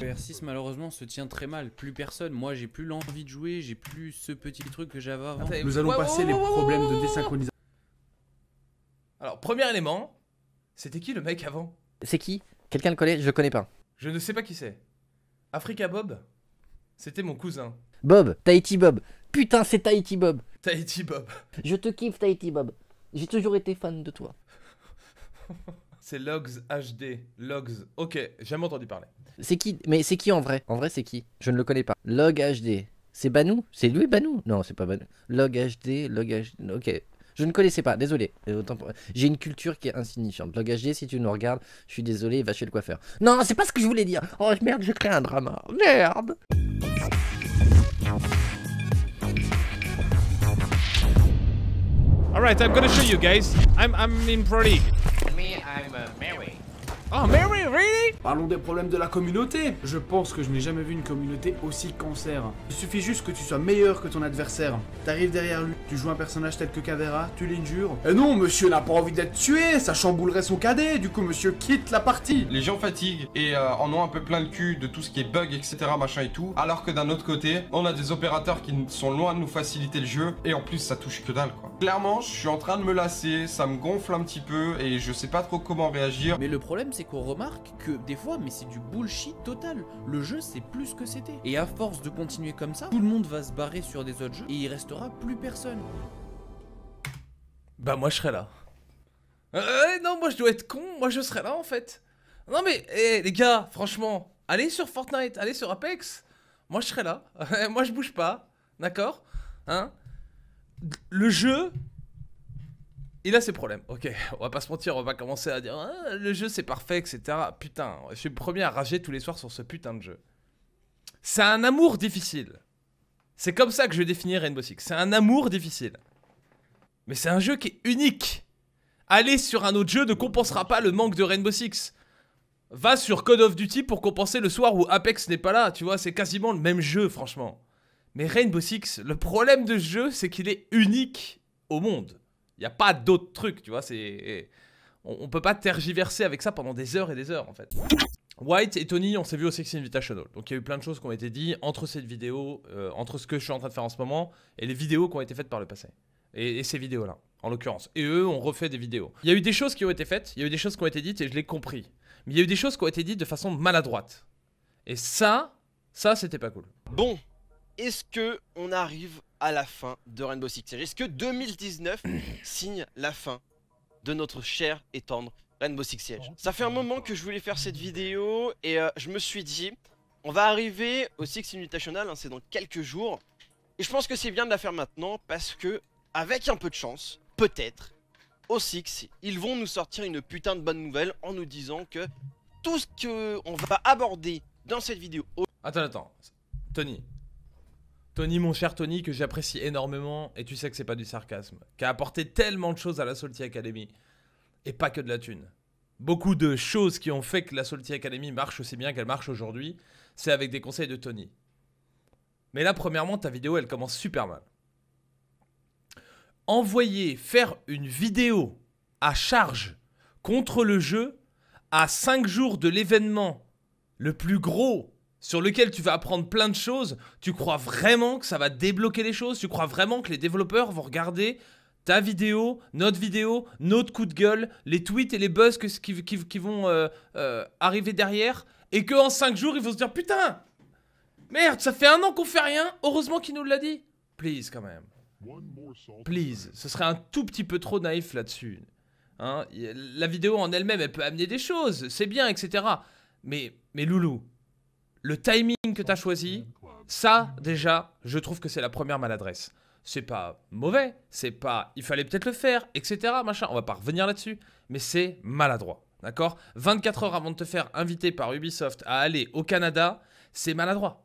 Le R6 malheureusement se tient très mal, plus personne, moi j'ai plus l'envie de jouer, j'ai plus ce petit truc que j'avais avant. Nous allons passer les problèmes de désynchronisation. Alors premier élément, c'était qui le mec avant C'est qui Quelqu'un le connaît Je le connais pas. Je ne sais pas qui c'est. Africa Bob C'était mon cousin. Bob, Tahiti Bob. Putain c'est Tahiti Bob. Tahiti Bob. Je te kiffe Tahiti Bob. J'ai toujours été fan de toi. C'est Logs HD. Logs. Ok, j'ai jamais entendu parler. C'est qui Mais c'est qui en vrai En vrai, c'est qui Je ne le connais pas. Log HD. C'est Banou C'est lui Banou Non, c'est pas Banou. Log HD, Log HD. Ok. Je ne connaissais pas, désolé. Euh, j'ai une culture qui est insignifiante. Log HD, si tu nous regardes, je suis désolé, va chez le coiffeur. Non, c'est pas ce que je voulais dire. Oh merde, je crée un drama. Merde Alright, I'm gonna show you guys. I'm, I'm in Pro League. the man Oh, ah, Mary, Parlons des problèmes de la communauté. Je pense que je n'ai jamais vu une communauté aussi cancer. Il suffit juste que tu sois meilleur que ton adversaire. T'arrives derrière lui, tu joues un personnage tel que Cavera, tu l'injures. Et eh non, monsieur n'a pas envie d'être tué, ça chamboulerait son cadet. Du coup, monsieur quitte la partie. Les gens fatiguent et euh, en ont un peu plein le cul de tout ce qui est bug, etc., machin et tout. Alors que d'un autre côté, on a des opérateurs qui sont loin de nous faciliter le jeu et en plus, ça touche que dalle, quoi. Clairement, je suis en train de me lasser, ça me gonfle un petit peu et je sais pas trop comment réagir. Mais le problème, c'est qu'on remarque que des fois, mais c'est du bullshit total. Le jeu, c'est plus que c'était. Et à force de continuer comme ça, tout le monde va se barrer sur des autres jeux et il restera plus personne. Bah moi je serai là. Euh, non, moi je dois être con, moi je serai là en fait. Non mais eh, les gars, franchement, allez sur Fortnite, allez sur Apex. Moi je serai là. moi je bouge pas, d'accord Hein Le jeu, il a ses problèmes. Ok, on va pas se mentir, on va commencer à dire ah, le jeu c'est parfait, etc. Putain, je suis le premier à rager tous les soirs sur ce putain de jeu. C'est un amour difficile. C'est comme ça que je définis Rainbow Six. C'est un amour difficile. Mais c'est un jeu qui est unique. Aller sur un autre jeu ne compensera pas le manque de Rainbow Six. Va sur Code of Duty pour compenser le soir où Apex n'est pas là, tu vois, c'est quasiment le même jeu, franchement. Mais Rainbow Six, le problème de ce jeu, c'est qu'il est unique au monde. Il n'y a pas d'autre truc, tu vois. C'est eh, on, peut pas tergiverser avec ça pendant des heures et des heures, en fait. White et Tony, on s'est vu au Sexy Invitational. Donc il y a eu plein de choses qui ont été dites entre cette vidéo, euh, entre ce que je suis en train de faire en ce moment et les vidéos qui ont été faites par le passé. et, ces vidéos-là en l'occurrence. Et eux ont refait des vidéos. Il y a eu des choses qui ont été faites, il y a eu des choses qui ont été dites et je l'ai compris. Mais il y a eu des choses qui ont été dites de façon maladroite. Et ça, ça c'était pas cool. Bon, est-ce que on arrive à la fin de Rainbow Six Siege Est-ce que 2019 signe la fin de notre cher et tendre Rainbow Six Siege oh. Ça fait un moment que je voulais faire cette vidéo et euh, je me suis dit, on va arriver au Six Invitational, hein, c'est dans quelques jours. Et je pense que c'est bien de la faire maintenant parce que, avec un peu de chance, peut-être, au Six, ils vont nous sortir une putain de bonne nouvelle en nous disant que tout ce qu'on va aborder dans cette vidéo... Attends, attends, Tony, Tony, mon cher Tony, que j'apprécie énormément, et tu sais que c'est pas du sarcasme, qui a apporté tellement de choses à la Salty Academy, et pas que de la thune. Beaucoup de choses qui ont fait que la Salty Academy marche aussi bien qu'elle marche aujourd'hui, c'est avec des conseils de Tony. Mais là, premièrement, ta vidéo, elle commence super mal. Envoyer faire une vidéo à charge contre le jeu à 5 jours de l'événement le plus gros sur lequel tu vas apprendre plein de choses, tu crois vraiment que ça va débloquer les choses Tu crois vraiment que les développeurs vont regarder ta vidéo, notre vidéo, notre coup de gueule, les tweets et les buzz qui, vont euh, euh, arriver derrière et qu'en 5 jours, ils vont se dire Putain Merde, ça fait un an qu'on fait rien Heureusement qu'il nous l'a dit Please, quand même. Please. Ce serait un tout petit peu trop naïf là-dessus. Hein la vidéo en elle-même, elle peut amener des choses, c'est bien, etc. Mais, mais loulou, le timing que tu as choisi, ça déjà, je trouve que c'est la première maladresse. C'est pas mauvais, c'est pas il fallait peut-être le faire, etc. Machin, on va pas revenir là-dessus, mais c'est maladroit. D'accord 24 heures avant de te faire inviter par Ubisoft à aller au Canada, c'est maladroit.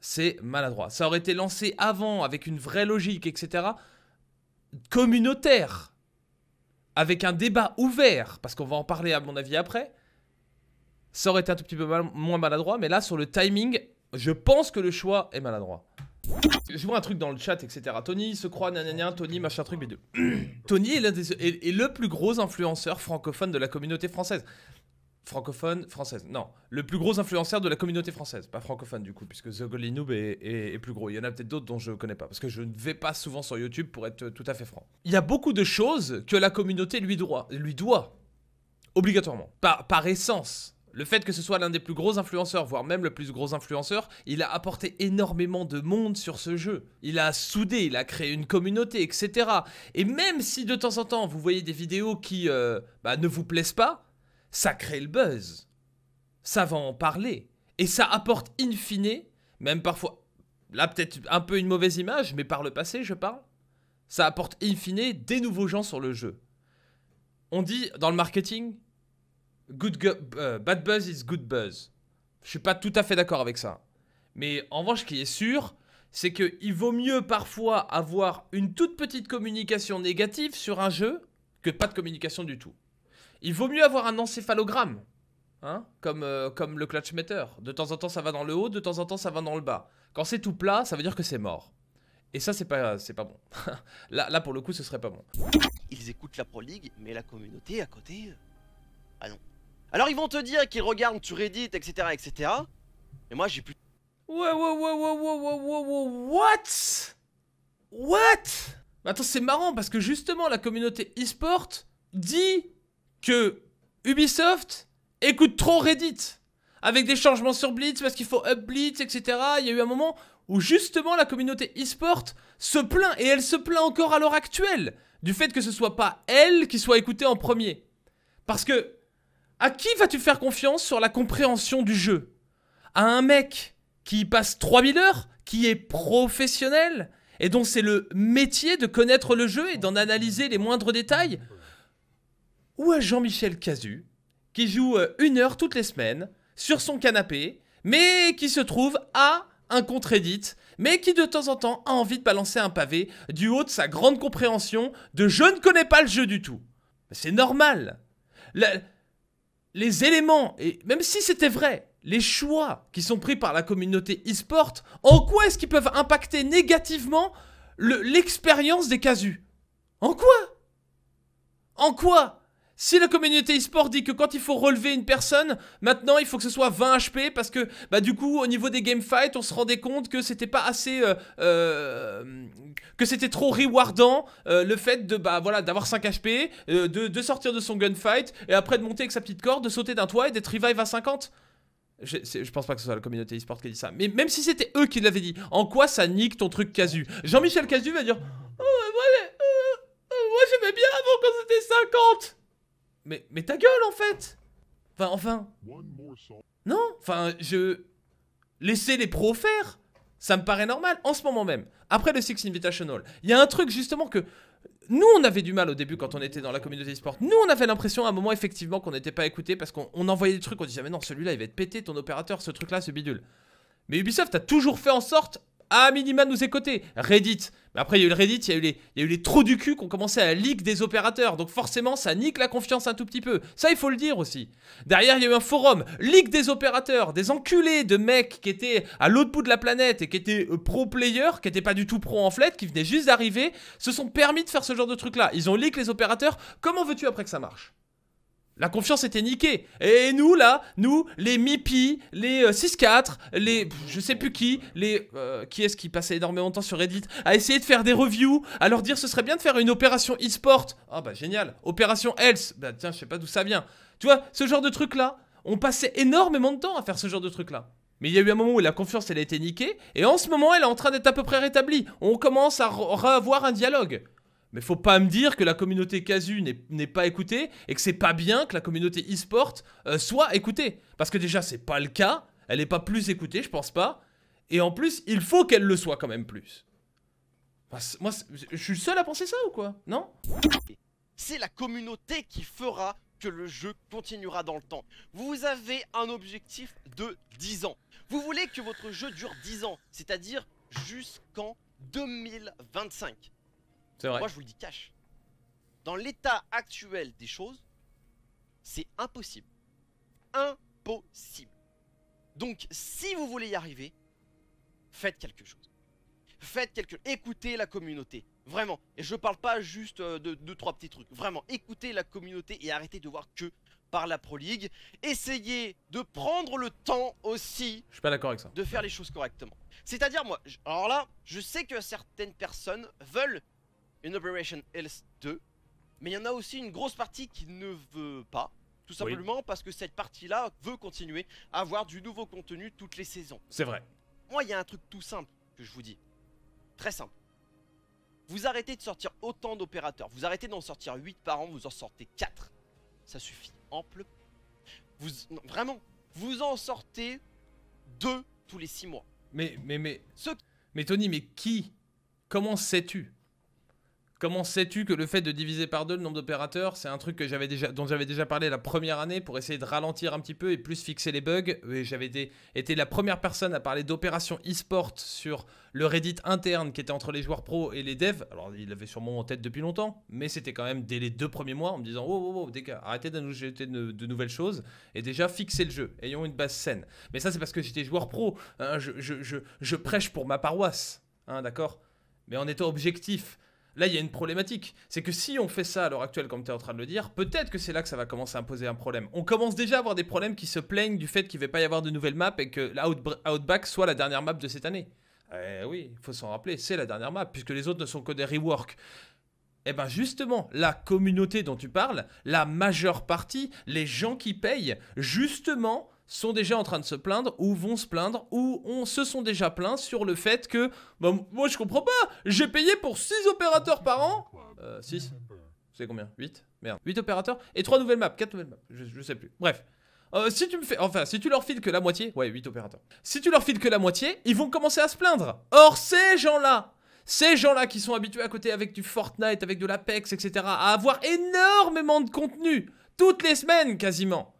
C'est maladroit. Ça aurait été lancé avant avec une vraie logique, etc. Communautaire. Avec un débat ouvert, parce qu'on va en parler à mon avis après. Ça aurait été un tout petit peu moins maladroit, mais là, sur le timing, je pense que le choix est maladroit. Je vois un truc dans le chat, etc. Tony se croit, nanana, Tony, machin truc, mais deux. Tony est, le plus gros influenceur francophone de la communauté française. Francophone, française, non. Le plus gros influenceur de la communauté française. Pas francophone, du coup, puisque The est, plus gros. Il y en a peut-être d'autres dont je ne connais pas, parce que je ne vais pas souvent sur YouTube, pour être tout à fait franc. Il y a beaucoup de choses que la communauté lui doit, lui doit obligatoirement, par, par essence. Le fait que ce soit l'un des plus gros influenceurs, voire même le plus gros influenceur, il a apporté énormément de monde sur ce jeu. Il a soudé, il a créé une communauté, etc. Et même si de temps en temps vous voyez des vidéos qui euh, bah, ne vous plaisent pas, ça crée le buzz. Ça va en parler. Et ça apporte in fine, même parfois, là peut-être un peu une mauvaise image, mais par le passé je parle, ça apporte in fine des nouveaux gens sur le jeu. On dit dans le marketing, good euh, bad buzz is good buzz. Je suis pas tout à fait d'accord avec ça. Mais en revanche, ce qui est sûr, c'est qu'il vaut mieux parfois avoir une toute petite communication négative sur un jeu que pas de communication du tout. Il vaut mieux avoir un encéphalogramme, hein, comme, euh, comme le clutchmeter. De temps en temps, ça va dans le haut, de temps en temps, ça va dans le bas. Quand c'est tout plat, ça veut dire que c'est mort. Et ça, c'est pas, c'est pas bon. là, là, pour le coup, ce serait pas bon. Ils écoutent la Pro League, mais la communauté à côté. Euh, ah non. Alors ils vont te dire qu'ils regardent sur Reddit, etc, etc. Et moi j'ai plus... Ouais, ouais, ouais, ouais, ouais, ouais, what What Attends, c'est marrant parce que justement la communauté e-sport dit que Ubisoft écoute trop Reddit avec des changements sur Blitz parce qu'il faut up Blitz, etc. Il y a eu un moment où justement la communauté e-sport se plaint et elle se plaint encore à l'heure actuelle du fait que ce soit pas elle qui soit écoutée en premier. Parce que à qui vas-tu faire confiance sur la compréhension du jeu À un mec qui passe 3000 heures, qui est professionnel et dont c'est le métier de connaître le jeu et d'en analyser les moindres détails Ou à Jean-Michel Cazu, qui joue euh, une heure toutes les semaines sur son canapé, mais qui se trouve à un contre mais qui de temps en temps a envie de balancer un pavé du haut de sa grande compréhension de je ne connais pas le jeu du tout. C'est normal les éléments, et même si c'était vrai, les choix qui sont pris par la communauté e-sport, en quoi est-ce qu'ils peuvent impacter négativement l'expérience des casus En quoi En quoi si la communauté e-sport dit que quand il faut relever une personne, maintenant il faut que ce soit 20 HP parce que bah du coup au niveau des game gamefights on se rendait compte que c'était pas assez euh, euh, que c'était trop rewardant euh, le fait de bah voilà d'avoir 5 HP, euh, de, sortir de son gunfight et après de monter avec sa petite corde, de sauter d'un toit et d'être revive à 50. Je, je, pense pas que ce soit la communauté e-sport qui a dit ça. Mais même si c'était eux qui l'avaient dit, en quoi ça nique ton truc casu Jean-Michel Casu va dire oh, Moi, euh, moi j'aimais bien avant quand c'était 50 mais, mais ta gueule en fait Enfin, enfin. Non, enfin, je. laisser les pros faire ça me paraît normal en ce moment même. Après le Six Invitational, il y a un truc justement que nous, on avait du mal au début quand on était dans la communauté e-sport. Nous, on avait l'impression à un moment, effectivement, qu'on n'était pas écouté parce qu'on envoyait des trucs, on disait, mais non, celui-là, il va être pété, ton opérateur, ce truc-là, ce bidule. Mais Ubisoft a toujours fait en sorte, à ah, minima nous est coté. Reddit. Mais après, il y a eu le Reddit, il y a eu les, y eu les trous du cul qui ont commencé à leak des opérateurs. Donc forcément, ça nique la confiance un tout petit peu. Ça, il faut le dire aussi. Derrière, il y a eu un forum. Leak des opérateurs, des enculés de mecs qui étaient à l'autre bout de la planète et qui étaient euh, pro-player, qui n'étaient pas du tout pro en flat, qui venaient juste d'arriver, se sont permis de faire ce genre de truc-là. Ils ont leak les opérateurs. Comment veux-tu après que ça marche la confiance était niquée. Et nous, là, nous, les MIPI, les 6-4, euh, les... je sais plus qui, les... Euh, qui est-ce qui passait énormément de temps sur Reddit À essayer de faire des reviews, à leur dire ce serait bien de faire une opération e-sport. Ah bah génial. Opération Else. Bah tiens, je sais pas d'où ça vient. Tu vois, ce genre de truc-là, on passait énormément de temps à faire ce genre de truc-là. Mais il y a eu un moment où la confiance, elle a été niquée, et en ce moment, elle est en train d'être à peu près rétablie. On commence à revoir un dialogue. Mais faut pas me dire que la communauté casu n'est pas écoutée et que c'est pas bien que la communauté e-sport euh, soit écoutée. Parce que déjà, c'est pas le cas. Elle n'est pas plus écoutée, je pense pas. Et en plus, il faut qu'elle le soit quand même plus. Moi, je suis le seul à penser ça ou quoi Non C'est la communauté qui fera que le jeu continuera dans le temps. Vous avez un objectif de 10 ans. Vous voulez que votre jeu dure 10 ans, c'est-à-dire jusqu'en 2025. Moi, je vous le dis cash. Dans l'état actuel des choses, c'est impossible. Impossible. Donc, si vous voulez y arriver, faites quelque chose. Faites quelque chose. Écoutez la communauté. Vraiment. Et je parle pas juste euh, de deux, trois petits trucs. Vraiment, écoutez la communauté et arrêtez de voir que par la Pro League. Essayez de prendre le temps aussi. Je suis pas d'accord avec ça. De faire les choses correctement. C'est-à-dire, moi, alors là, je sais que certaines personnes veulent une Operation Health 2. Mais il y en a aussi une grosse partie qui ne veut pas. Tout simplement parce que cette partie-là veut continuer à avoir du nouveau contenu toutes les saisons. C'est vrai. Moi, il y a un truc tout simple que je vous dis. Très simple. Vous arrêtez de sortir autant d'opérateurs. Vous arrêtez d'en sortir 8 par an, vous en sortez 4. Ça suffit ample. Vous, vraiment, vous en sortez 2 tous les 6 mois. Mais, mais, mais... Mais Tony, mais qui Comment sais-tu Comment sais-tu que le fait de diviser par deux le nombre d'opérateurs, c'est un truc que j'avais déjà, dont j'avais déjà parlé la première année pour essayer de ralentir un petit peu et plus fixer les bugs. J'avais été, la première personne à parler d'opération e-sport sur le Reddit interne qui était entre les joueurs pro et les devs. Alors, il l'avait sûrement en tête depuis longtemps, mais c'était quand même dès les deux premiers mois en me disant Oh, oh, oh, arrêtez de nous jeter de, nouvelles choses et déjà fixer le jeu, ayons une base saine. Mais ça, c'est parce que j'étais joueur pro. Hein, je, prêche pour ma paroisse, hein, d'accord Mais en étant objectif. Là, il y a une problématique. C'est que si on fait ça à l'heure actuelle, comme tu es en train de le dire, peut-être que c'est là que ça va commencer à imposer un problème. On commence déjà à avoir des problèmes qui se plaignent du fait qu'il ne va pas y avoir de nouvelles maps et que l'Outback soit la dernière map de cette année. Eh oui, il faut s'en rappeler, c'est la dernière map, puisque les autres ne sont que des reworks. Eh bien justement, la communauté dont tu parles, la majeure partie, les gens qui payent, justement, sont déjà en train de se plaindre ou vont se plaindre ou on se sont déjà plaints sur le fait que bah, moi je comprends pas, j'ai payé pour 6 opérateurs par an euh 6 C'est combien 8 Merde, 8 opérateurs et 3 nouvelles maps, 4 nouvelles maps, je, sais plus. Bref. Euh, si tu me fais, enfin, si tu leur files que la moitié, ouais, 8 opérateurs. Si tu leur files que la moitié, ils vont commencer à se plaindre. Or, ces gens-là, ces gens-là qui sont habitués à côté avec du Fortnite, avec de l'Apex, etc., à avoir énormément de contenu, toutes les semaines quasiment,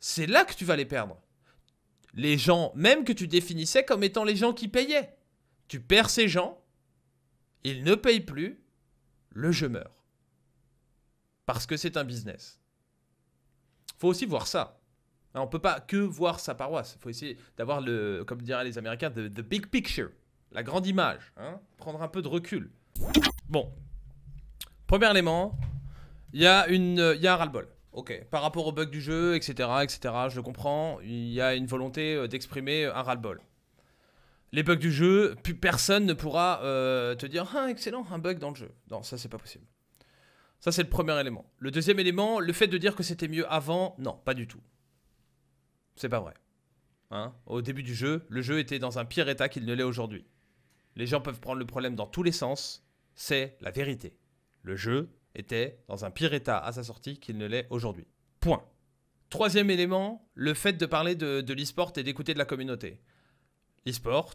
c'est là que tu vas les perdre. Les gens, même que tu définissais comme étant les gens qui payaient. Tu perds ces gens, ils ne payent plus, le jeu meurt. Parce que c'est un business. Faut aussi voir ça. Hein, on ne peut pas que voir sa paroisse. faut essayer d'avoir, le, comme diraient les Américains, the, big picture, la grande image. Hein. Prendre un peu de recul. Bon. Premier élément, il y, a une, y a un ras-le-bol. Ok, par rapport au bug du jeu, etc., etc., je le comprends, il y a une volonté euh, d'exprimer euh, un ras-le-bol. Les bugs du jeu, plus personne ne pourra euh, te dire Ah, excellent, un bug dans le jeu. Non, ça, c'est pas possible. Ça, c'est le premier élément. Le deuxième élément, le fait de dire que c'était mieux avant, non, pas du tout. C'est pas vrai. Hein Au début du jeu, le jeu était dans un pire état qu'il ne l'est aujourd'hui. Les gens peuvent prendre le problème dans tous les sens, c'est la vérité. Le jeu était dans un pire état à sa sortie qu'il ne l'est aujourd'hui. Point. Troisième élément, le fait de parler de, l'eSport et d'écouter de la communauté. L'e-sport,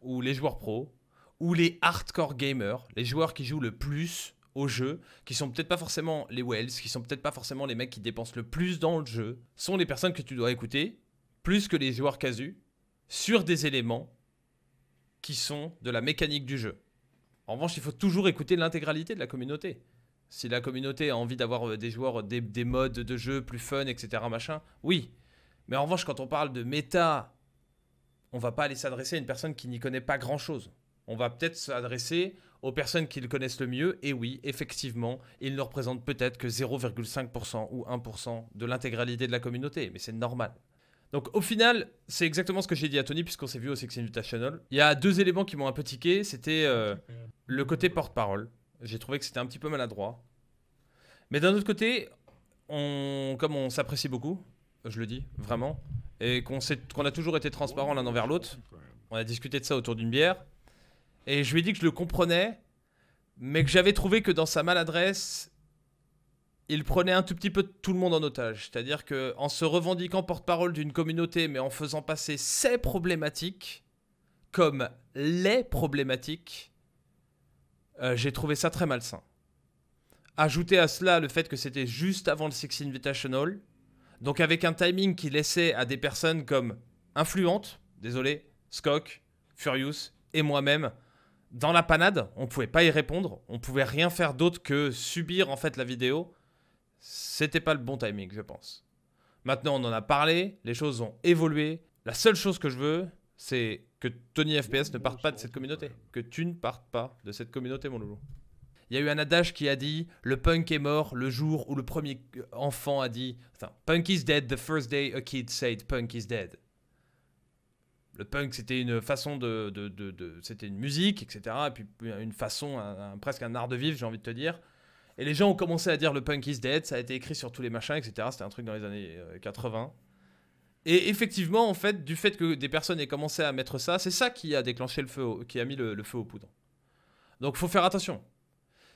ou les joueurs pros, ou les hardcore gamers, les joueurs qui jouent le plus au jeu, qui sont peut-être pas forcément les Wells, qui sont peut-être pas forcément les mecs qui dépensent le plus dans le jeu, sont les personnes que tu dois écouter, plus que les joueurs casus, sur des éléments qui sont de la mécanique du jeu. En revanche, il faut toujours écouter l'intégralité de la communauté. Si la communauté a envie d'avoir euh, des joueurs, des, modes de jeu plus fun, etc., machin, oui. Mais en revanche, quand on parle de méta, on va pas aller s'adresser à une personne qui n'y connaît pas grand-chose. On va peut-être s'adresser aux personnes qui le connaissent le mieux. Et oui, effectivement, ils ne représente peut-être que 0,5% ou 1% de l'intégralité de la communauté. Mais c'est normal. Donc au final, c'est exactement ce que j'ai dit à Tony puisqu'on s'est vu au Six Invitational. Il y a deux éléments qui m'ont un peu tiqué, c'était euh, le côté porte-parole. J'ai trouvé que c'était un petit peu maladroit. Mais d'un autre côté, on, comme on s'apprécie beaucoup, je le dis vraiment, et qu'on qu'on a toujours été transparent l'un envers l'autre, on a discuté de ça autour d'une bière, et je lui ai dit que je le comprenais, mais que j'avais trouvé que dans sa maladresse, il prenait un tout petit peu tout le monde en otage. C'est-à-dire que en se revendiquant porte-parole d'une communauté, mais en faisant passer ses problématiques comme les problématiques, euh, j'ai trouvé ça très malsain. ajouter à cela le fait que c'était juste avant le Six Invitational, donc avec un timing qui laissait à des personnes comme Influente, désolé, Skok, Furious et moi-même, dans la panade, on pouvait pas y répondre, on pouvait rien faire d'autre que subir en fait la vidéo c'était pas le bon timing, je pense. Maintenant, on en a parlé, les choses ont évolué. La seule chose que je veux, c'est que Tony FPS ne parte pas de cette communauté. Que tu ne partes pas de cette communauté, mon loulou. Il y a eu un adage qui a dit Le punk est mort le jour où le premier enfant a dit enfin, Punk is dead the first day a kid said punk is dead. Le punk, c'était une façon de. c'était une musique, etc. Et puis une façon, presque un art de vivre, j'ai envie de te dire. Et les gens ont commencé à dire le punk is dead, ça a été écrit sur tous les machins, etc. C'était un truc dans les années 80. Euh, et effectivement, en fait, du fait que des personnes aient commencé à mettre ça, c'est ça qui a déclenché le feu, qui a mis le, feu aux poudres. Donc faut faire attention.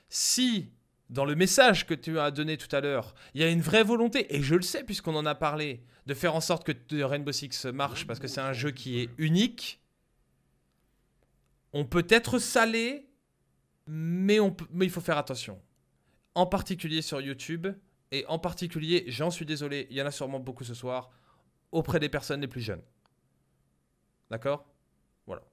Si dans le message que tu as donné tout à l'heure, il y a une vraie volonté, et je le sais puisqu'on en a parlé, de faire en sorte que euh, Rainbow Six marche parce que c'est un jeu qui est unique, on peut être salé, mais, on mais il faut faire attention en particulier sur YouTube, et en particulier, j'en suis désolé, il y en a sûrement beaucoup ce soir, auprès des personnes les plus jeunes. D'accord Voilà.